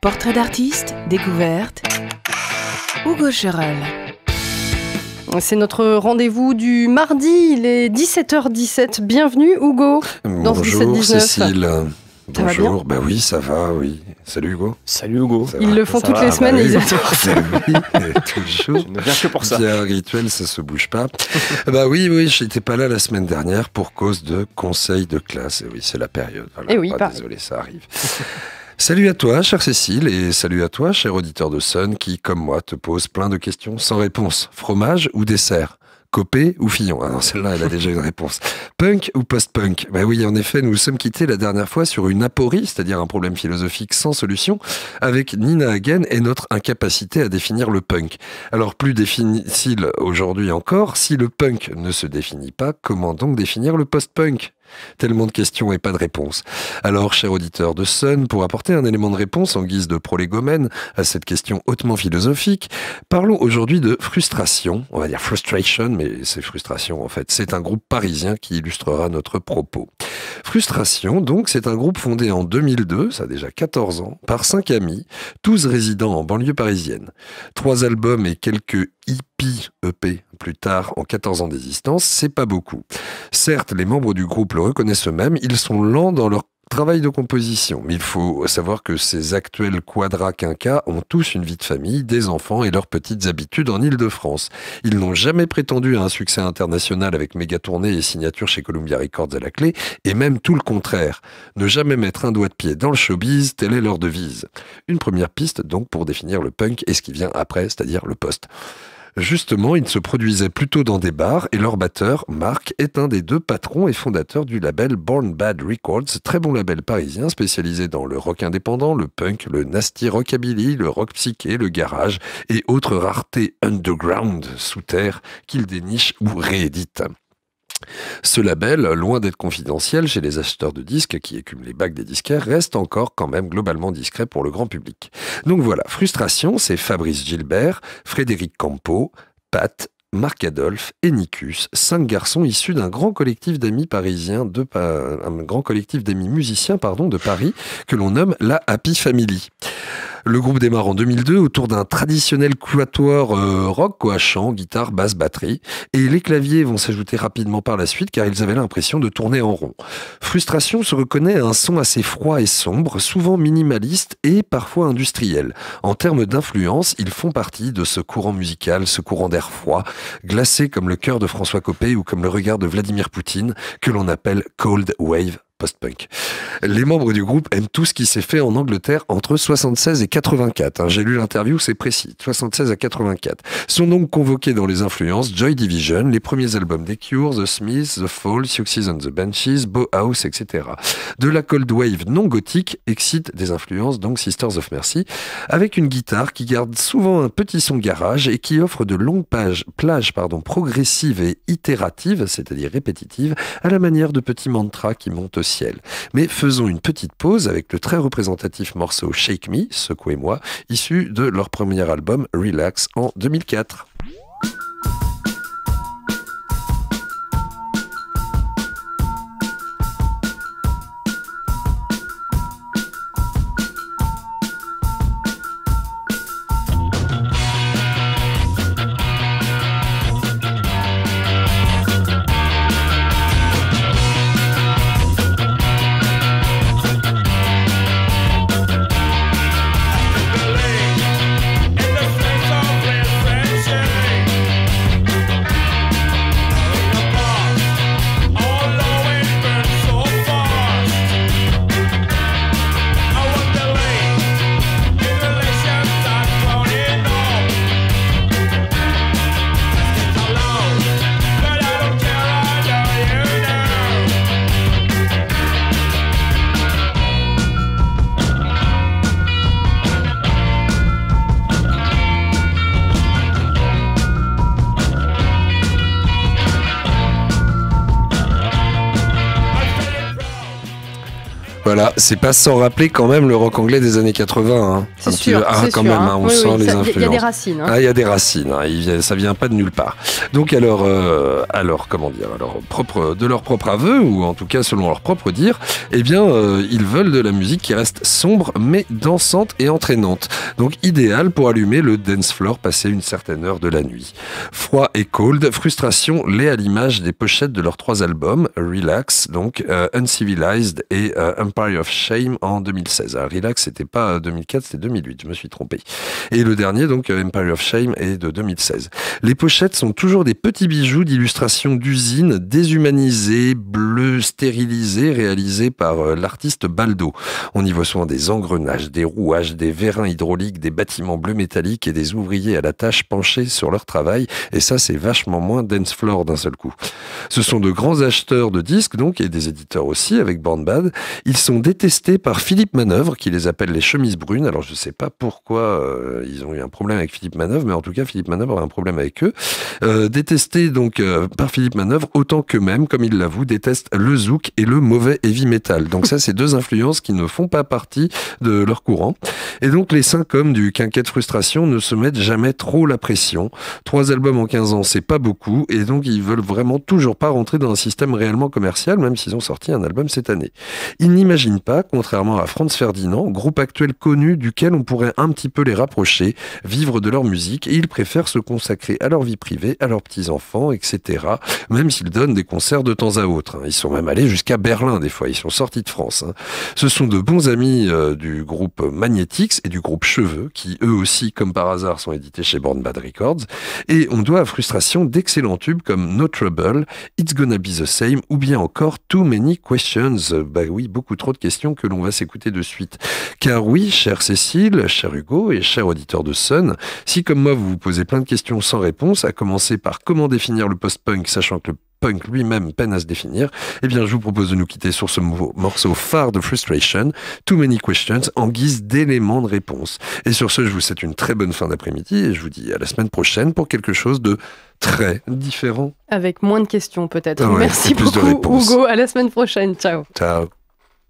Portrait d'artiste, découverte. Hugo Cherol. C'est notre rendez-vous du mardi, il est 17h17. Bienvenue Hugo Bonjour Cécile. Bonjour, bah oui, ça va, oui. Salut Hugo. Salut Hugo. ils le font toutes les ah semaines et bah ils bah oui, toujours. Je que pour ça. un rituel, ça se bouge pas. Ah bah oui, oui, j'étais pas là la semaine dernière pour cause de conseil de classe. oui, c'est la période. et oui, ah, désolé, ça arrive. Salut à toi, chère Cécile, et salut à toi, cher auditeur de Sun, qui, comme moi, te pose plein de questions sans réponse. Fromage ou dessert Copé ou Fillon ah non, celle-là, elle a déjà une réponse. Punk ou post-punk Ben oui, en effet, nous nous sommes quittés la dernière fois sur une aporie, c'est-à-dire un problème philosophique sans solution, avec Nina Hagen et notre incapacité à définir le punk. Alors, plus difficile aujourd'hui encore, si le punk ne se définit pas, comment donc définir le post-punk Tellement de questions et pas de réponses. Alors, cher auditeur de Sun, pour apporter un élément de réponse en guise de prolégomène à cette question hautement philosophique, parlons aujourd'hui de frustration. On va dire frustration, mais c'est frustration en fait. C'est un groupe parisien qui illustrera notre propos. Frustration, donc, c'est un groupe fondé en 2002, ça a déjà 14 ans, par cinq amis, tous résidents en banlieue parisienne. Trois albums et quelques hippies EP plus tard en 14 ans d'existence, c'est pas beaucoup. Certes, les membres du groupe le reconnaissent eux-mêmes, ils sont lents dans leur Travail de composition. Mais il faut savoir que ces actuels quadra quinca ont tous une vie de famille, des enfants et leurs petites habitudes en Ile-de-France. Ils n'ont jamais prétendu à un succès international avec méga tournée et signatures chez Columbia Records à la clé, et même tout le contraire. Ne jamais mettre un doigt de pied dans le showbiz, telle est leur devise. Une première piste donc pour définir le punk et ce qui vient après, c'est-à-dire le poste. Justement, ils se produisaient plutôt dans des bars et leur batteur, Marc, est un des deux patrons et fondateurs du label Born Bad Records, très bon label parisien spécialisé dans le rock indépendant, le punk, le nasty rockabilly, le rock psyché, le garage et autres raretés underground sous terre qu'il déniche ou réédite. Ce label, loin d'être confidentiel chez les acheteurs de disques qui écument les bacs des disquaires, reste encore quand même globalement discret pour le grand public. Donc voilà, Frustration, c'est Fabrice Gilbert, Frédéric Campo, Pat, Marc Adolphe et Nicus, cinq garçons issus d'un grand collectif d'amis parisiens, un grand collectif d'amis musiciens pardon, de Paris que l'on nomme la Happy Family. Le groupe démarre en 2002 autour d'un traditionnel quatuor euh, rock, à chant, guitare, basse, batterie. Et les claviers vont s'ajouter rapidement par la suite car ils avaient l'impression de tourner en rond. Frustration se reconnaît à un son assez froid et sombre, souvent minimaliste et parfois industriel. En termes d'influence, ils font partie de ce courant musical, ce courant d'air froid, glacé comme le cœur de François Copé ou comme le regard de Vladimir Poutine, que l'on appelle Cold Wave post-punk. Les membres du groupe aiment tout ce qui s'est fait en Angleterre entre 76 et 84. Hein. J'ai lu l'interview, c'est précis. 76 à 84. Sont donc convoqués dans les influences Joy Division, les premiers albums des Cure, The Smiths, The Fall, Siouxsie and the benches Bow House, etc. De la cold wave non gothique excite des influences donc Sisters of Mercy, avec une guitare qui garde souvent un petit son garage et qui offre de longues pages, plages pardon, progressives et itératives, c'est-à-dire répétitives, à la manière de petits mantras qui montent ciel. Mais faisons une petite pause avec le très représentatif morceau Shake Me, Secouez-moi, issu de leur premier album Relax en 2004. Voilà, c'est pas sans rappeler quand même le rock anglais des années 80. Hein. C'est sûr, quand même, on sent les influences. Il hein. ah, y a des racines. Ah, il y a des racines. ça vient pas de nulle part. Donc alors, euh, alors comment dire, alors propre, de leur propre aveu ou en tout cas selon leur propre dire, eh bien euh, ils veulent de la musique qui reste sombre mais dansante et entraînante. Donc idéal pour allumer le dance floor passer une certaine heure de la nuit. Froid et cold, frustration l'est à l'image des pochettes de leurs trois albums, Relax donc, euh, Uncivilized et un Empire of Shame en 2016. Alors, ah, Relax, c'était pas 2004, euh, c'était 2008, je me suis trompé. Et le dernier, donc euh, Empire of Shame, est de 2016. Les pochettes sont toujours des petits bijoux d'illustrations d'usines déshumanisées, bleues, stérilisées, réalisées par euh, l'artiste Baldo. On y voit souvent des engrenages, des rouages, des vérins hydrauliques, des bâtiments bleus métalliques et des ouvriers à la tâche penchés sur leur travail. Et ça, c'est vachement moins dance floor d'un seul coup. Ce sont de grands acheteurs de disques, donc, et des éditeurs aussi, avec Born Bad. Ils sont détestés par Philippe Manœuvre, qui les appelle les chemises brunes. Alors je sais pas pourquoi euh, ils ont eu un problème avec Philippe Manœuvre, mais en tout cas Philippe Manœuvre a un problème avec eux. Euh, détestés donc euh, par Philippe Manœuvre, autant qu'eux-mêmes, comme il l'avoue, détestent le zouk et le mauvais heavy metal. Donc ça, c'est deux influences qui ne font pas partie de leur courant. Et donc les cinq hommes du quinquet de frustration ne se mettent jamais trop la pression. Trois albums en 15 ans, c'est pas beaucoup, et donc ils veulent vraiment toujours pas rentrer dans un système réellement commercial, même s'ils ont sorti un album cette année. Ils n'imagine pas, contrairement à Franz Ferdinand, groupe actuel connu duquel on pourrait un petit peu les rapprocher, vivre de leur musique, et ils préfèrent se consacrer à leur vie privée, à leurs petits-enfants, etc., même s'ils donnent des concerts de temps à autre. Hein. Ils sont même allés jusqu'à Berlin des fois, ils sont sortis de France. Hein. Ce sont de bons amis euh, du groupe Magnetics et du groupe Cheveux, qui eux aussi, comme par hasard, sont édités chez Born Bad Records, et on doit à frustration d'excellents tubes comme No Trouble, It's Gonna Be the Same, ou bien encore Too Many Questions. Euh, bah oui, beaucoup trop de questions que l'on va s'écouter de suite. Car oui, chère Cécile, cher Hugo et cher auditeur de Sun, si comme moi vous vous posez plein de questions sans réponse, à commencer par comment définir le post-punk, sachant que le punk lui-même peine à se définir, eh bien je vous propose de nous quitter sur ce morceau phare de Frustration, Too Many Questions, en guise d'éléments de réponse. Et sur ce, je vous souhaite une très bonne fin d'après-midi et je vous dis à la semaine prochaine pour quelque chose de très différent. Avec moins de questions peut-être. Merci beaucoup Hugo, à la semaine prochaine, ciao. Ciao.